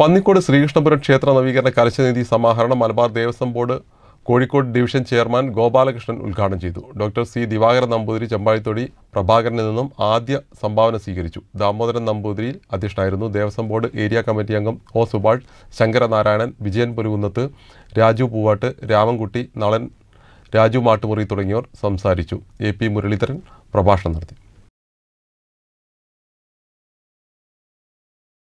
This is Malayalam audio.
പന്നിക്കോട് ശ്രീകൃഷ്ണപുരം ക്ഷേത്ര നവീകരണ കരശനിധി സമാഹരണം Malabar Devaswom board Kozhikode division chairman Gopalakrishnan ഉദ്ഘാടനം ചെയ്തു ഡോക്ടർ സി ദിവാകരൻ നമ്പൂതിരി ചെമ്പാഴിത്തൊടി പ്രഭാകരനിൽ നിന്നും ആദ്യ സംഭാവന സ്വീകരിച്ചു ദാമോദരൻ നമ്പൂതിരി അധ്യക്ഷനായിരുന്നു ദേവസ്വം ബോർഡ് ഏരിയ കമ്മിറ്റി അംഗം ഒ സുഭാഷ് ശങ്കരനാരായണൻ വിജയൻ പുരുകുന്നത്ത് രാജു പൂവാട്ട് രാമൻകുട്ടി നളൻ രാജു മാട്ടുമുറി തുടങ്ങിയവർ സംസാരിച്ചു എ പി മുരളീധരൻ പ്രഭാഷണം നടത്തി